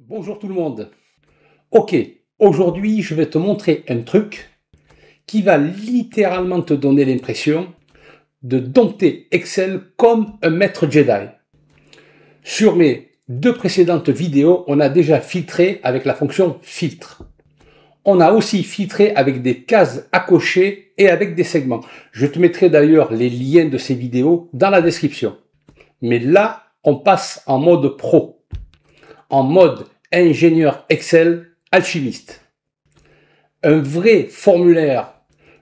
Bonjour tout le monde. Ok, aujourd'hui je vais te montrer un truc qui va littéralement te donner l'impression de dompter Excel comme un maître Jedi. Sur mes deux précédentes vidéos, on a déjà filtré avec la fonction filtre. On a aussi filtré avec des cases à cocher et avec des segments. Je te mettrai d'ailleurs les liens de ces vidéos dans la description. Mais là, on passe en mode pro en mode ingénieur Excel alchimiste. Un vrai formulaire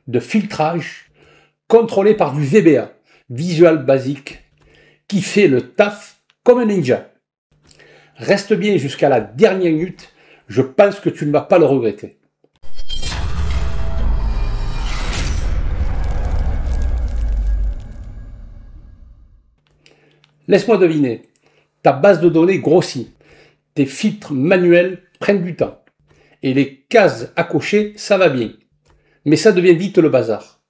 de filtrage contrôlé par du VBA, Visual Basic, qui fait le taf comme un ninja. Reste bien jusqu'à la dernière minute, je pense que tu ne vas pas le regretter. Laisse-moi deviner, ta base de données grossit des filtres manuels prennent du temps. Et les cases à cocher, ça va bien. Mais ça devient vite le bazar.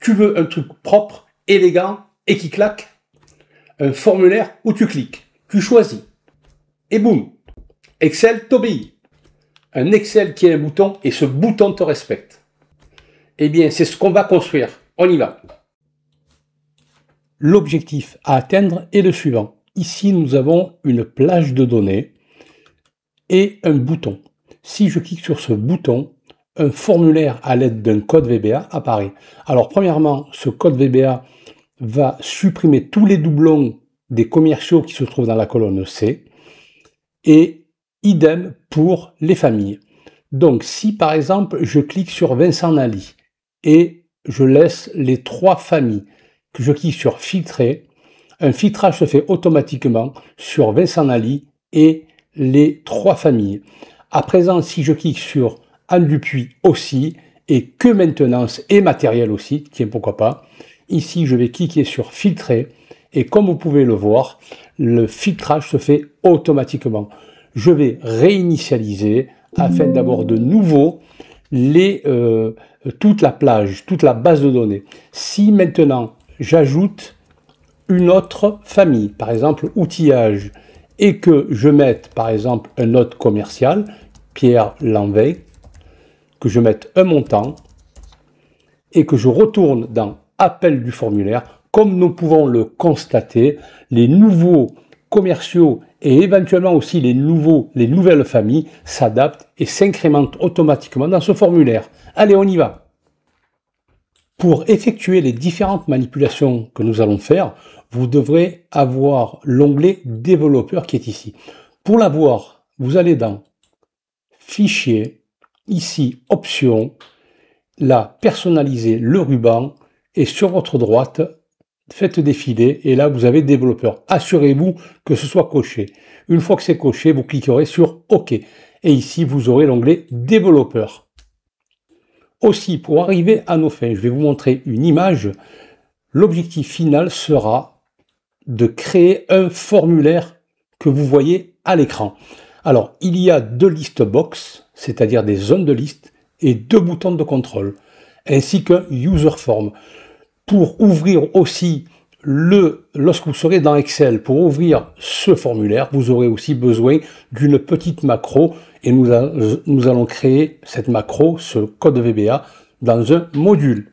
Tu veux un truc propre, élégant et qui claque Un formulaire où tu cliques, tu choisis. Et boum Excel t'obéit. Un Excel qui a un bouton et ce bouton te respecte. Eh bien, c'est ce qu'on va construire. On y va. L'objectif à atteindre est le suivant Ici, nous avons une plage de données et un bouton. Si je clique sur ce bouton, un formulaire à l'aide d'un code VBA apparaît. Alors premièrement, ce code VBA va supprimer tous les doublons des commerciaux qui se trouvent dans la colonne C et idem pour les familles. Donc si par exemple je clique sur Vincent Nally et je laisse les trois familles, que je clique sur filtrer, un filtrage se fait automatiquement sur Vincent Ali et les trois familles. À présent, si je clique sur Anne Dupuis aussi, et que maintenance et matériel aussi, tiens pourquoi pas, ici je vais cliquer sur filtrer, et comme vous pouvez le voir, le filtrage se fait automatiquement. Je vais réinitialiser afin d'avoir de nouveau les, euh, toute la plage, toute la base de données. Si maintenant j'ajoute une autre famille, par exemple outillage, et que je mette par exemple un autre commercial, Pierre Lanvey, que je mette un montant, et que je retourne dans appel du formulaire, comme nous pouvons le constater, les nouveaux commerciaux et éventuellement aussi les nouveaux, les nouvelles familles s'adaptent et s'incrémentent automatiquement dans ce formulaire. Allez, on y va. Pour effectuer les différentes manipulations que nous allons faire, vous devrez avoir l'onglet développeur qui est ici. Pour l'avoir, vous allez dans Fichier, ici Options, là Personnaliser le ruban et sur votre droite, faites défiler et là vous avez développeur. Assurez-vous que ce soit coché. Une fois que c'est coché, vous cliquerez sur OK et ici vous aurez l'onglet développeur. Aussi, pour arriver à nos fins, je vais vous montrer une image. L'objectif final sera de créer un formulaire que vous voyez à l'écran. Alors, il y a deux listes box, c'est-à-dire des zones de liste, et deux boutons de contrôle, ainsi qu'un user form. Pour ouvrir aussi le, lorsque vous serez dans Excel, pour ouvrir ce formulaire, vous aurez aussi besoin d'une petite macro et nous, allons créer cette macro, ce code VBA, dans un module.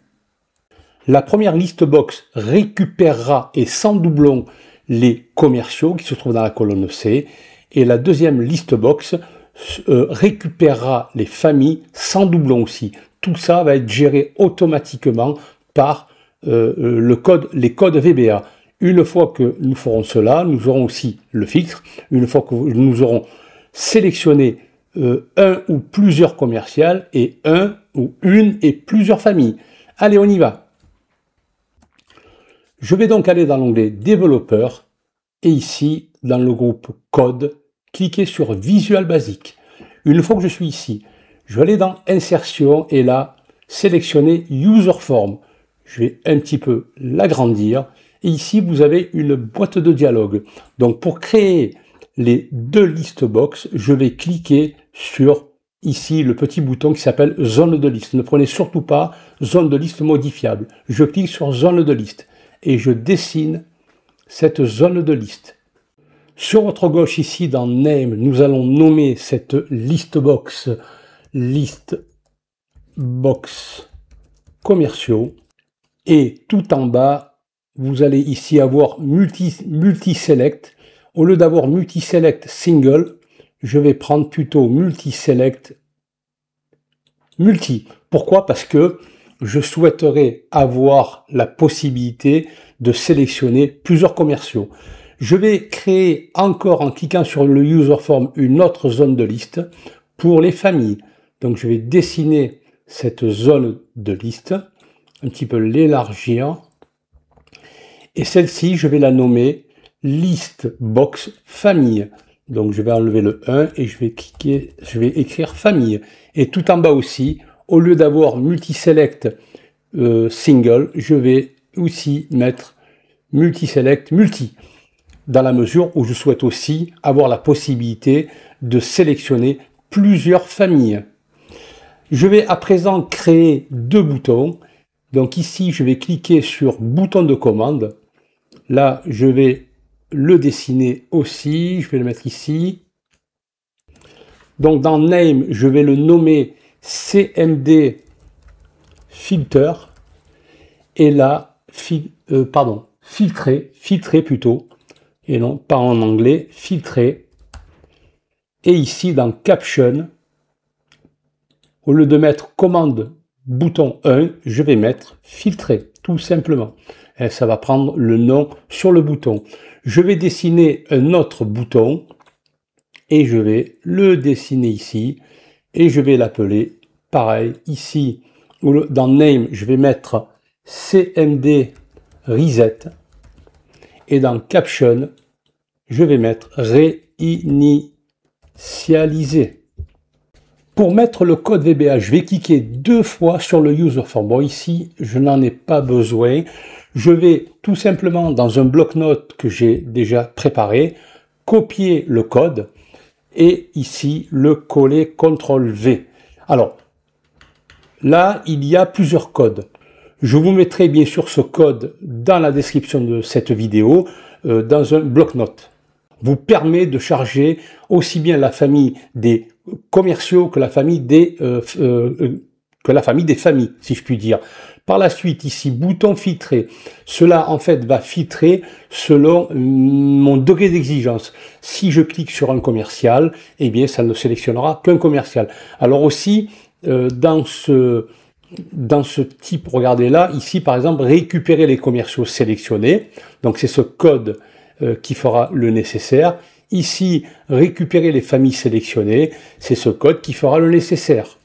La première liste box récupérera et sans doublons les commerciaux qui se trouvent dans la colonne C et la deuxième liste box euh, récupérera les familles sans doublon aussi. Tout ça va être géré automatiquement par euh, euh, le code, les codes VBA. Une fois que nous ferons cela, nous aurons aussi le filtre. Une fois que nous aurons sélectionné euh, un ou plusieurs commerciales et un ou une et plusieurs familles. Allez, on y va. Je vais donc aller dans l'onglet développeur et ici, dans le groupe code, cliquer sur Visual Basic. Une fois que je suis ici, je vais aller dans insertion et là, sélectionner user form. Je vais un petit peu l'agrandir. Et ici, vous avez une boîte de dialogue. Donc, pour créer les deux listes box, je vais cliquer sur ici le petit bouton qui s'appelle zone de liste. Ne prenez surtout pas zone de liste modifiable. Je clique sur zone de liste et je dessine cette zone de liste. Sur votre gauche ici dans Name, nous allons nommer cette liste box liste box commerciaux et tout en bas vous allez ici avoir multi, multi select au lieu d'avoir multi select single je vais prendre plutôt multi-select multi. Pourquoi Parce que je souhaiterais avoir la possibilité de sélectionner plusieurs commerciaux. Je vais créer encore en cliquant sur le user form une autre zone de liste pour les familles. Donc je vais dessiner cette zone de liste, un petit peu l'élargir. Et celle-ci, je vais la nommer liste box famille. Donc je vais enlever le 1 et je vais cliquer, je vais écrire famille. Et tout en bas aussi, au lieu d'avoir multi-select euh, single, je vais aussi mettre multi-select multi. Dans la mesure où je souhaite aussi avoir la possibilité de sélectionner plusieurs familles. Je vais à présent créer deux boutons. Donc ici, je vais cliquer sur bouton de commande. Là, je vais le dessiner aussi. Je vais le mettre ici. Donc dans Name, je vais le nommer CMD Filter. Et là, euh, pardon, filtrer, filtrer plutôt. Et non, pas en anglais, filtrer. Et ici, dans Caption, au lieu de mettre commande bouton 1, je vais mettre filtrer tout simplement. Eh, ça va prendre le nom sur le bouton. Je vais dessiner un autre bouton et je vais le dessiner ici et je vais l'appeler pareil ici dans name je vais mettre cmd reset et dans caption je vais mettre réinitialiser pour mettre le code VBA, je vais cliquer deux fois sur le user form. Bon, ici, je n'en ai pas besoin. Je vais tout simplement, dans un bloc-notes que j'ai déjà préparé, copier le code et ici, le coller CTRL-V. Alors, là, il y a plusieurs codes. Je vous mettrai bien sûr ce code dans la description de cette vidéo, euh, dans un bloc note. Vous permet de charger aussi bien la famille des commerciaux que la famille des euh, euh, euh, que la famille des familles, si je puis dire. Par la suite, ici, bouton filtrer Cela, en fait, va filtrer selon mon degré d'exigence. Si je clique sur un commercial, eh bien, ça ne sélectionnera qu'un commercial. Alors aussi, dans ce dans ce type, regardez là, ici, par exemple, récupérer les commerciaux sélectionnés. Donc, c'est ce code qui fera le nécessaire. Ici, récupérer les familles sélectionnées, c'est ce code qui fera le nécessaire.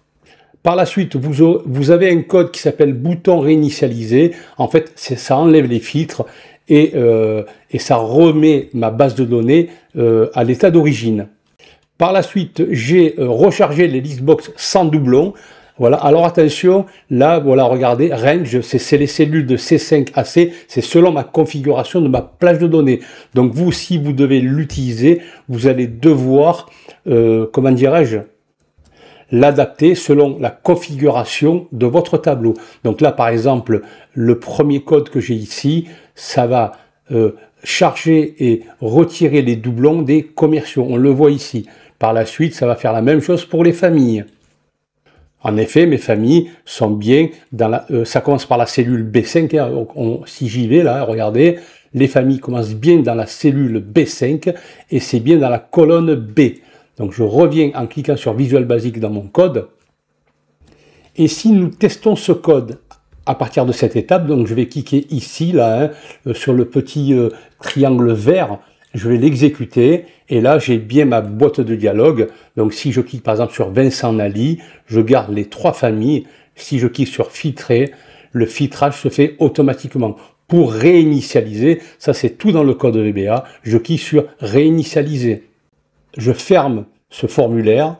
Par la suite, vous, vous avez un code qui s'appelle bouton réinitialiser. En fait, ça enlève les filtres euh, et, ça remet ma base de données euh, à l'état d'origine. Par la suite, j'ai euh, rechargé les box sans doublons. Voilà, alors attention, là, voilà, regardez, range, c'est les cellules de C5 à C, c'est selon ma configuration de ma plage de données. Donc vous, si vous devez l'utiliser, vous allez devoir, euh, comment dirais-je, l'adapter selon la configuration de votre tableau. Donc là, par exemple, le premier code que j'ai ici, ça va euh, charger et retirer les doublons des commerciaux. On le voit ici. Par la suite, ça va faire la même chose pour les familles. En effet, mes familles sont bien dans la... Euh, ça commence par la cellule B5. Hein, si j'y vais là, regardez, les familles commencent bien dans la cellule B5 et c'est bien dans la colonne B. Donc je reviens en cliquant sur Visual Basic dans mon code. Et si nous testons ce code à partir de cette étape, donc je vais cliquer ici, là, hein, euh, sur le petit euh, triangle vert je vais l'exécuter, et là j'ai bien ma boîte de dialogue. Donc si je clique par exemple sur Vincent Nali, je garde les trois familles. Si je clique sur filtrer, le filtrage se fait automatiquement. Pour réinitialiser, ça c'est tout dans le code VBA, je clique sur réinitialiser. Je ferme ce formulaire,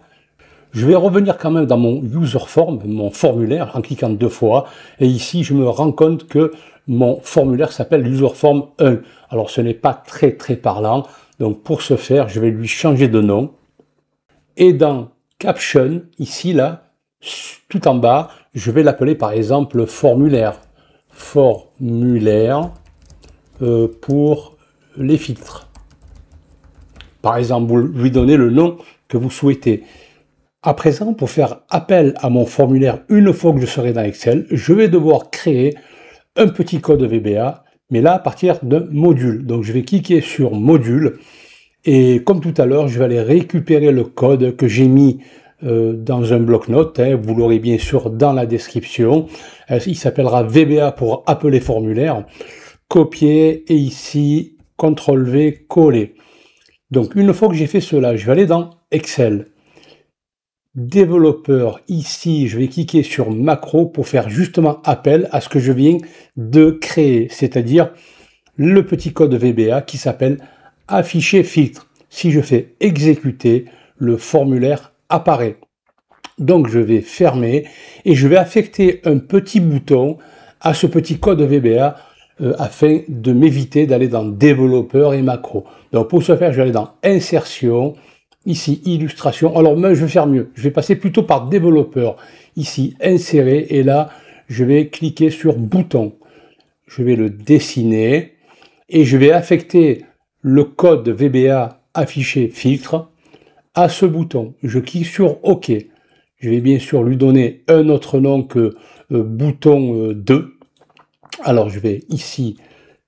je vais revenir quand même dans mon user form, mon formulaire, en cliquant deux fois. Et ici, je me rends compte que mon formulaire s'appelle user form 1. Alors, ce n'est pas très, très parlant. Donc, pour ce faire, je vais lui changer de nom. Et dans caption, ici, là, tout en bas, je vais l'appeler par exemple formulaire. Formulaire euh, pour les filtres. Par exemple, vous lui donnez le nom que vous souhaitez. À présent, pour faire appel à mon formulaire une fois que je serai dans Excel, je vais devoir créer un petit code VBA, mais là à partir d'un module. Donc je vais cliquer sur module et comme tout à l'heure, je vais aller récupérer le code que j'ai mis euh, dans un bloc-notes. Hein. vous l'aurez bien sûr dans la description. Euh, il s'appellera VBA pour appeler formulaire. Copier et ici, CTRL-V, coller. Donc une fois que j'ai fait cela, je vais aller dans Excel développeur, ici, je vais cliquer sur macro pour faire justement appel à ce que je viens de créer, c'est-à-dire le petit code VBA qui s'appelle afficher filtre. Si je fais exécuter, le formulaire apparaît. Donc je vais fermer et je vais affecter un petit bouton à ce petit code VBA euh, afin de m'éviter d'aller dans développeur et macro. Donc pour ce faire, je vais aller dans insertion, Ici, illustration. Alors, moi, je vais faire mieux. Je vais passer plutôt par développeur. Ici, insérer. Et là, je vais cliquer sur bouton. Je vais le dessiner. Et je vais affecter le code VBA affiché filtre à ce bouton. Je clique sur OK. Je vais bien sûr lui donner un autre nom que euh, bouton 2. Euh, Alors je vais ici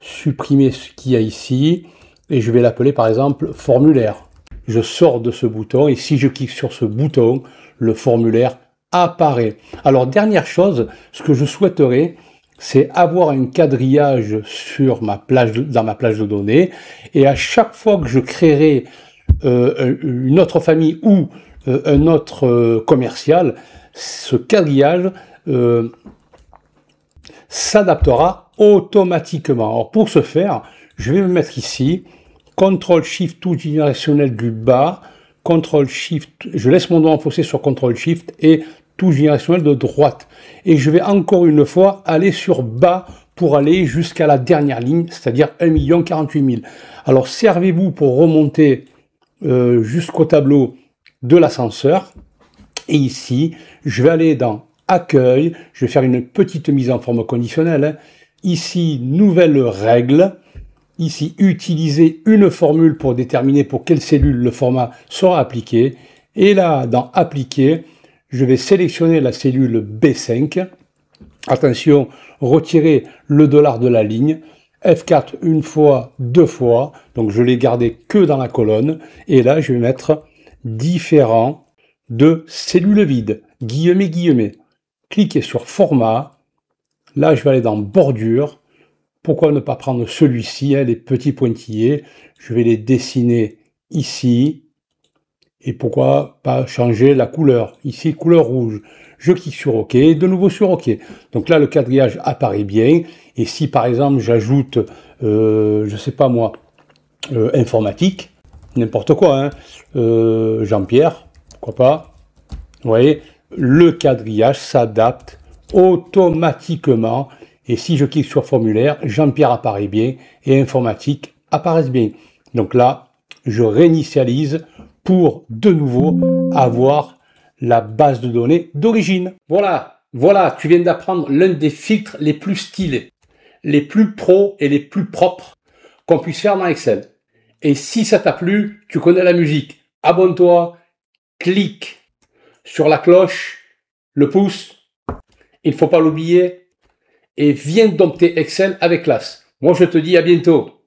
supprimer ce qu'il y a ici et je vais l'appeler par exemple formulaire je sors de ce bouton et si je clique sur ce bouton, le formulaire apparaît. Alors dernière chose, ce que je souhaiterais, c'est avoir un quadrillage sur ma plage, dans ma plage de données et à chaque fois que je créerai euh, une autre famille ou euh, un autre euh, commercial, ce quadrillage s'adaptera automatiquement. pour ce faire, je vais me mettre ici ctrl shift tout générationnel du bas, CTRL-SHIFT, je laisse mon doigt enfoncé sur CTRL-SHIFT et tout générationnel de droite. Et je vais encore une fois aller sur bas pour aller jusqu'à la dernière ligne, c'est-à-dire 1 48 Alors servez-vous pour remonter euh, jusqu'au tableau de l'ascenseur. Et ici, je vais aller dans Accueil, je vais faire une petite mise en forme conditionnelle. Ici, nouvelle règle, ici utiliser une formule pour déterminer pour quelle cellule le format sera appliqué. Et là, dans Appliquer, je vais sélectionner la cellule B5. Attention, retirer le dollar de la ligne. F4 une fois, deux fois. Donc je l'ai gardé que dans la colonne. Et là, je vais mettre Différents de cellules vides ». Guillemets, guillemets. Cliquez sur Format. Là, je vais aller dans Bordure. Pourquoi ne pas prendre celui-ci, hein, les petits pointillés Je vais les dessiner ici. Et pourquoi pas changer la couleur Ici, couleur rouge. Je clique sur OK, de nouveau sur OK. Donc là, le quadrillage apparaît bien. Et si, par exemple, j'ajoute, euh, je ne sais pas moi, euh, informatique, n'importe quoi, hein, euh, Jean-Pierre, pourquoi pas Vous voyez, le quadrillage s'adapte automatiquement et si je clique sur formulaire, Jean-Pierre apparaît bien et informatique apparaissent bien. Donc là, je réinitialise pour de nouveau avoir la base de données d'origine. Voilà, voilà, tu viens d'apprendre l'un des filtres les plus stylés, les plus pros et les plus propres qu'on puisse faire dans Excel. Et si ça t'a plu, tu connais la musique. Abonne-toi, clique sur la cloche, le pouce. Il ne faut pas l'oublier, et viens dompter Excel avec classe. Moi, je te dis à bientôt.